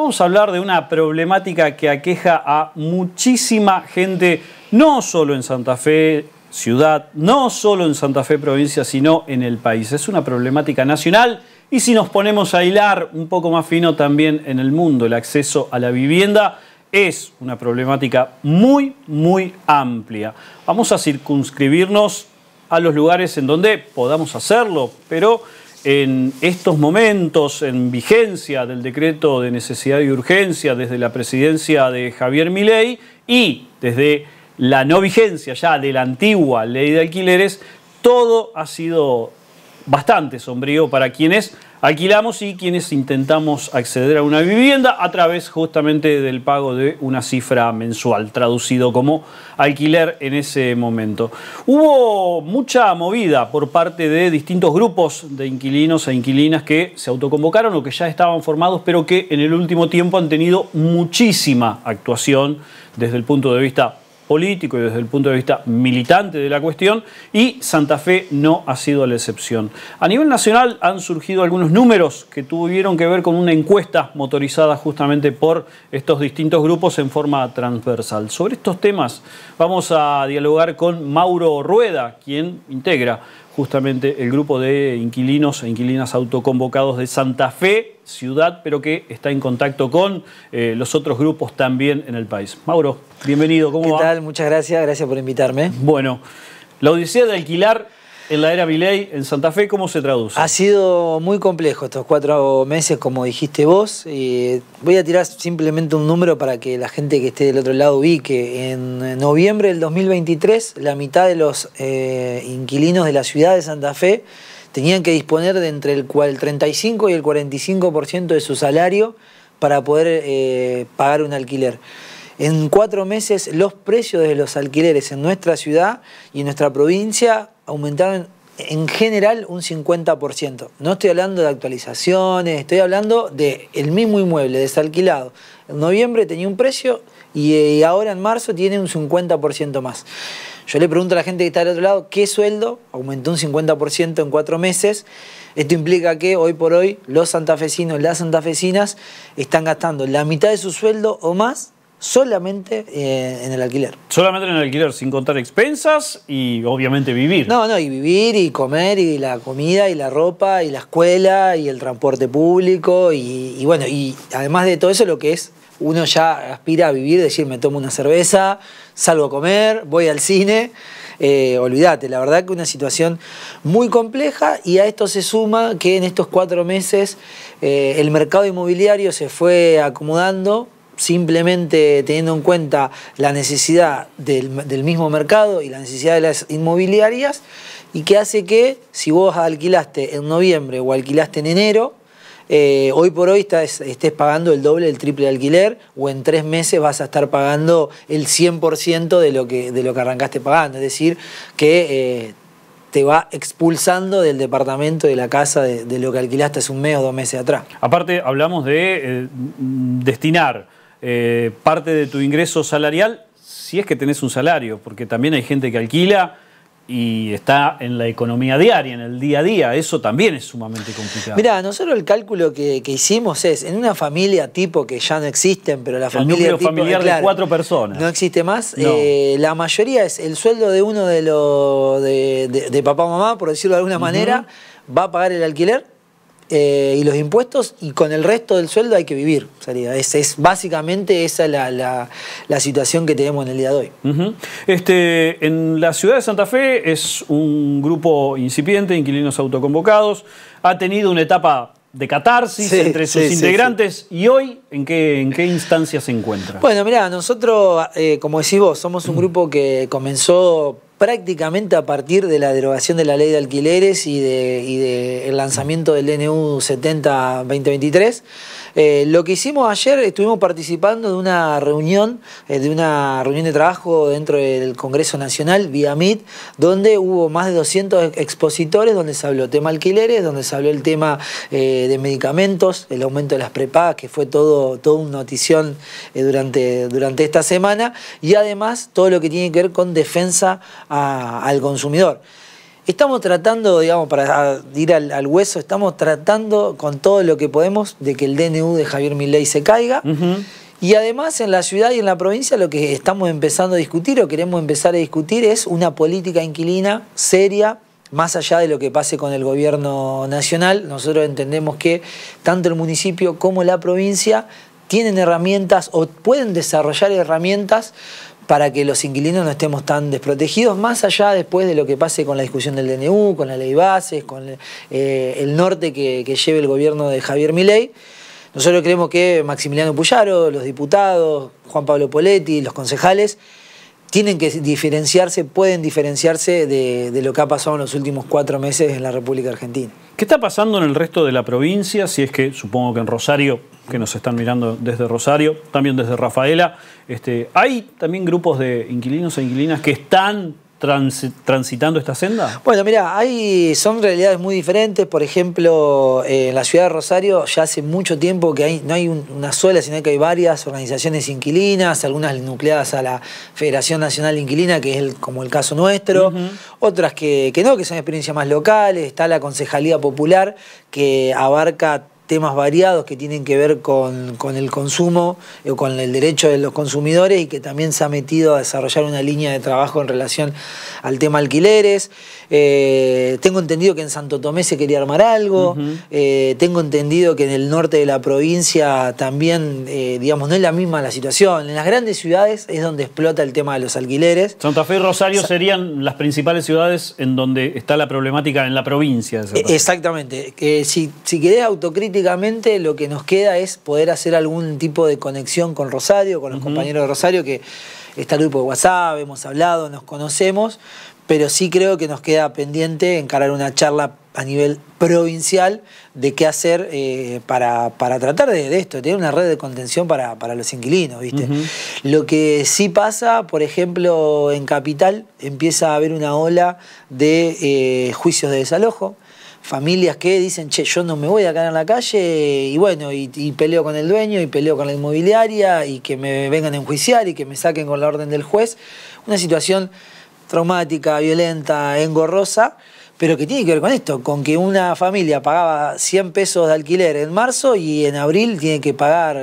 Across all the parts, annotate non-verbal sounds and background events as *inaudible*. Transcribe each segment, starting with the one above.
vamos a hablar de una problemática que aqueja a muchísima gente, no solo en Santa Fe ciudad, no solo en Santa Fe provincia, sino en el país. Es una problemática nacional y si nos ponemos a hilar un poco más fino también en el mundo, el acceso a la vivienda es una problemática muy, muy amplia. Vamos a circunscribirnos a los lugares en donde podamos hacerlo, pero en estos momentos en vigencia del decreto de necesidad y urgencia desde la presidencia de Javier Milei y desde la no vigencia ya de la antigua ley de alquileres, todo ha sido bastante sombrío para quienes alquilamos y quienes intentamos acceder a una vivienda a través justamente del pago de una cifra mensual, traducido como alquiler en ese momento. Hubo mucha movida por parte de distintos grupos de inquilinos e inquilinas que se autoconvocaron o que ya estaban formados, pero que en el último tiempo han tenido muchísima actuación desde el punto de vista político y desde el punto de vista militante de la cuestión, y Santa Fe no ha sido la excepción. A nivel nacional han surgido algunos números que tuvieron que ver con una encuesta motorizada justamente por estos distintos grupos en forma transversal. Sobre estos temas vamos a dialogar con Mauro Rueda, quien integra justamente el grupo de inquilinos e inquilinas autoconvocados de Santa Fe, ciudad, pero que está en contacto con eh, los otros grupos también en el país. Mauro, bienvenido, ¿cómo va? ¿Qué tal? Muchas gracias, gracias por invitarme. Bueno, la Odisea de Alquilar en la era Viley, en Santa Fe, ¿cómo se traduce? Ha sido muy complejo estos cuatro meses, como dijiste vos. voy a tirar simplemente un número para que la gente que esté del otro lado ubique. En noviembre del 2023, la mitad de los eh, inquilinos de la ciudad de Santa Fe tenían que disponer de entre el 35 y el 45% de su salario para poder eh, pagar un alquiler. En cuatro meses los precios de los alquileres en nuestra ciudad y en nuestra provincia aumentaron en general un 50%. No estoy hablando de actualizaciones, estoy hablando del mismo inmueble desalquilado. En noviembre tenía un precio y eh, ahora en marzo tiene un 50% más. Yo le pregunto a la gente que está del otro lado, ¿qué sueldo? Aumentó un 50% en cuatro meses. Esto implica que hoy por hoy los santafesinos, las santafesinas, están gastando la mitad de su sueldo o más solamente eh, en el alquiler. Solamente en el alquiler, sin contar expensas y obviamente vivir. No, no, y vivir y comer y la comida y la ropa y la escuela y el transporte público y, bueno, y además de todo eso lo que es, uno ya aspira a vivir, decir, me tomo una cerveza, salgo a comer, voy al cine. Eh, olvídate, la verdad que una situación muy compleja y a esto se suma que en estos cuatro meses eh, el mercado inmobiliario se fue acomodando simplemente teniendo en cuenta la necesidad del, mismo mercado y la necesidad de las inmobiliarias, y que hace que si vos alquilaste en noviembre o alquilaste en enero, eh, hoy por hoy estés pagando el doble, el triple alquiler, o en tres meses vas a estar pagando el 100% de lo, que, de lo que arrancaste pagando. Es decir, que eh, te va expulsando del departamento, de la casa, de, lo que alquilaste hace un mes o dos meses atrás. Aparte, hablamos de eh, destinar eh, parte de tu ingreso salarial, si es que tenés un salario, porque también hay gente que alquila y está en la economía diaria, en el día a día. Eso también es sumamente complicado. Mira, nosotros el cálculo que, hicimos es, en una familia tipo que ya no existen, pero la familia... familiar de cuatro personas. No existe más. Eh, la mayoría es el sueldo de uno de los de, papá o mamá, por decirlo de alguna manera, va a pagar el alquiler eh, y los impuestos y con el resto del sueldo hay que vivir. Sería. Es, básicamente esa la, la, situación que tenemos en el día de hoy. este, en la ciudad de Santa Fe es un grupo incipiente, inquilinos autoconvocados, ha tenido una etapa de catarsis entre sus integrantes y hoy en qué, en qué instancia se encuentra. Bueno, mira, nosotros, eh, como decís vos, somos un grupo que comenzó prácticamente a partir de la derogación de la ley de alquileres y del de lanzamiento del DNU 70-2023. Eh, lo que hicimos ayer, estuvimos participando de una reunión, eh, de una reunión de trabajo dentro del Congreso Nacional, vía MIT, donde hubo más de 200 expositores, donde se habló tema alquileres, donde se habló el tema eh, de medicamentos, el aumento de las prepagas, que fue todo, todo un notición durante, durante esta semana, y además todo lo que tiene que ver con defensa al consumidor. Estamos tratando, digamos, para ir al, hueso, estamos tratando con todo lo que podemos de que el DNU de Javier Milley se caiga. Y además en la ciudad y en la provincia lo que estamos empezando a discutir o queremos empezar a discutir es una política inquilina seria, más allá de lo que pase con el gobierno nacional. Nosotros entendemos que tanto el municipio como la provincia tienen herramientas o pueden desarrollar herramientas para que los inquilinos no estemos tan desprotegidos, más allá después de lo que pase con la discusión del DNU, con la ley bases, con eh, el, norte que, lleve el gobierno de Javier Milei. Nosotros creemos que Maximiliano Puyaro, los diputados, Juan Pablo Poletti, los concejales, tienen que diferenciarse, pueden diferenciarse de lo que ha pasado en los últimos cuatro meses en la República Argentina. ¿Qué está pasando en el resto de la provincia? Si es que supongo que en Rosario, que nos están mirando desde Rosario, también desde Rafaela, este, hay también grupos de inquilinos e inquilinas que están transitando esta senda? Bueno, mira, hay, son realidades muy diferentes. Por ejemplo, eh, en la ciudad de Rosario ya hace mucho tiempo que no hay una sola, sino que hay varias organizaciones inquilinas, algunas nucleadas a la Federación Nacional Inquilina, que es como el caso nuestro, otras que no, que son experiencias más locales. Está la Concejalía Popular, que abarca temas variados que tienen que ver con, el consumo o eh, con el derecho de los consumidores y que también se ha metido a desarrollar una línea de trabajo en relación al tema alquileres. Eh, tengo entendido que en Santo Tomé se quería armar algo. Eh, tengo entendido que en el norte de la provincia también, digamos, no es la misma la situación. En las grandes ciudades es donde explota el tema de los alquileres. Santa Fe y Rosario serían las principales ciudades en donde está la problemática en la provincia. Exactamente. si, si querés autocrítica, Lógicamente lo que nos queda es poder hacer algún tipo de conexión con Rosario, con los compañeros de Rosario, que está el grupo de WhatsApp, hemos hablado, nos conocemos, pero sí creo que nos queda pendiente encarar una charla a nivel provincial de qué hacer eh, para, tratar de, esto, tener una red de contención para, los inquilinos, Lo que sí pasa, por ejemplo, en Capital empieza a haber una ola de eh, juicios de desalojo, familias que dicen, che, yo no me voy a quedar en la calle y bueno, y, y, peleo con el dueño y peleo con la inmobiliaria y que me vengan a enjuiciar y que me saquen con la orden del juez. Una situación traumática, violenta, engorrosa pero que tiene que ver con esto, con que una familia pagaba 100 pesos de alquiler en marzo y en abril tiene que pagar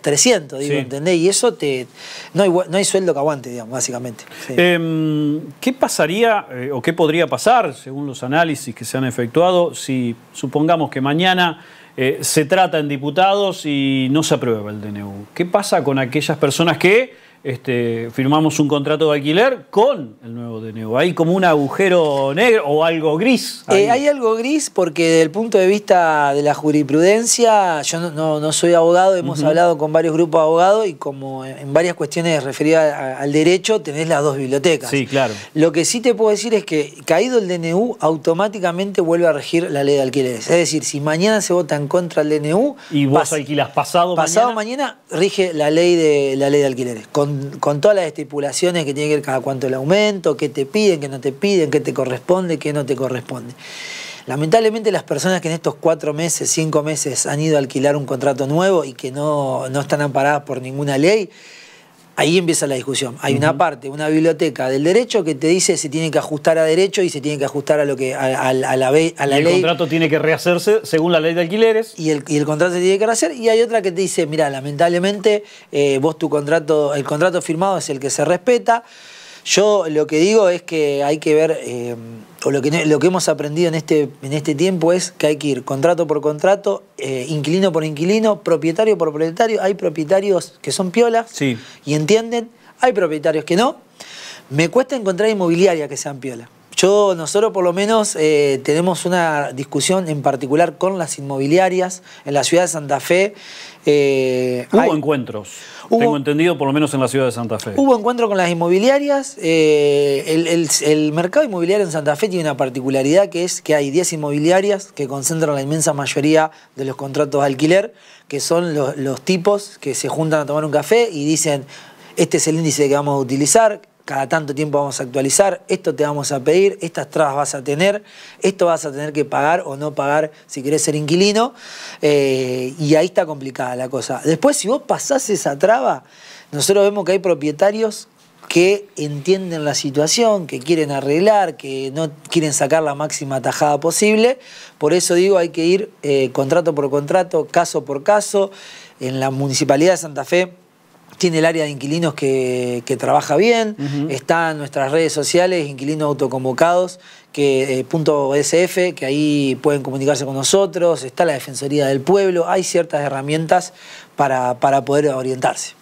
300, eh, digo, ¿entendés? Y eso te no hay, no hay sueldo que aguante, digamos, básicamente. Em, ¿Qué pasaría eh, o qué podría pasar, según los análisis que se han efectuado, si supongamos que mañana... Eh, se trata en diputados y no se aprueba el DNU. ¿Qué pasa con aquellas personas que este, firmamos un contrato de alquiler con el nuevo DNU. Hay como un agujero negro o algo gris. Eh, hay algo gris porque desde el punto de vista de la jurisprudencia, yo no, soy abogado, hemos hablado con varios grupos de abogados y como en varias cuestiones referidas al derecho tenés las dos bibliotecas. Sí, claro. Lo que sí te puedo decir es que caído el DNU automáticamente vuelve a regir la ley de alquileres. Es decir, si mañana se vota en contra el DNU... Y vos alquilas pasado, mañana... rige la ley de, la ley de alquileres con, todas las estipulaciones que tiene que ver cada cuánto el aumento, qué te piden, qué no te piden, qué te corresponde, qué no te corresponde. Lamentablemente las personas que en estos cuatro meses, cinco meses han ido a alquilar un contrato nuevo y que no están amparadas por ninguna ley, Ahí empieza la discusión. Hay una parte, una biblioteca del derecho que te dice se tiene que ajustar a derecho y se tiene que ajustar a lo que a, la, ley. El contrato tiene que rehacerse según la ley de alquileres. Y el, contrato se tiene que rehacer. Y hay otra que te dice, mira, lamentablemente eh, vos tu contrato, el contrato firmado es el que se respeta. Yo lo que digo es que hay que ver, eh, o lo que, lo que hemos aprendido en este, en este tiempo es que hay que ir contrato por contrato, eh, inquilino por inquilino, propietario por propietario. Hay propietarios que son piolas y entienden, hay propietarios que no. Me cuesta encontrar inmobiliaria que sean piola. Yo, nosotros por lo menos eh, tenemos una discusión en particular con las inmobiliarias en la ciudad de Santa Fe. Eh, hubo encuentros, tengo entendido, por lo menos en la ciudad de Santa Fe. Hubo encuentro con las inmobiliarias. Eh, el, mercado inmobiliario en Santa Fe tiene una particularidad que es que hay 10 inmobiliarias que concentran la inmensa mayoría de los contratos de alquiler, que son los, los tipos que se juntan a tomar un café y dicen, este es el índice que vamos a utilizar, cada tanto tiempo vamos a actualizar, esto te vamos a pedir, estas trabas vas a tener, esto vas a tener que pagar o no pagar si querés ser inquilino, eh, y ahí está complicada la cosa. Después, si vos pasás esa traba, nosotros vemos que hay propietarios que entienden la situación, que quieren arreglar, que no quieren sacar la máxima tajada posible. Por eso digo, hay que ir eh, contrato por contrato, caso por caso. En la Municipalidad de Santa Fe tiene el área de inquilinos que, trabaja bien, están nuestras redes sociales, inquilinos autoconvocados, que, eh, SF, que ahí pueden comunicarse con nosotros, está la Defensoría del Pueblo, hay ciertas herramientas para, para poder orientarse.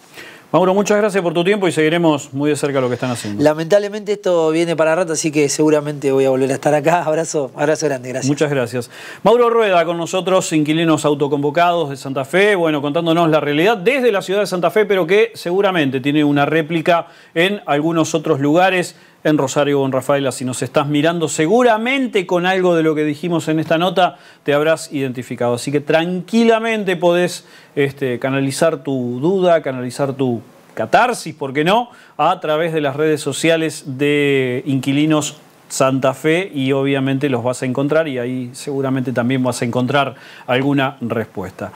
Mauro, muchas gracias por tu tiempo y seguiremos muy de cerca lo que están haciendo. Lamentablemente esto viene para rato, así que seguramente voy a volver a estar acá. *laughs* Abrazo, abrazo grande, gracias. Muchas gracias. Mauro Rueda con nosotros, inquilinos autoconvocados de Santa Fe, bueno, contándonos la realidad desde la ciudad de Santa Fe, pero que seguramente tiene una réplica en algunos otros lugares en Rosario en Rafaela. Si nos estás mirando, seguramente con algo de lo que dijimos en esta nota te habrás identificado. Así que tranquilamente podés este, canalizar tu duda, canalizar tu catarsis, ¿por qué no?, a través de las redes sociales de Inquilinos Santa Fe y obviamente los vas a encontrar y ahí seguramente también vas a encontrar alguna respuesta.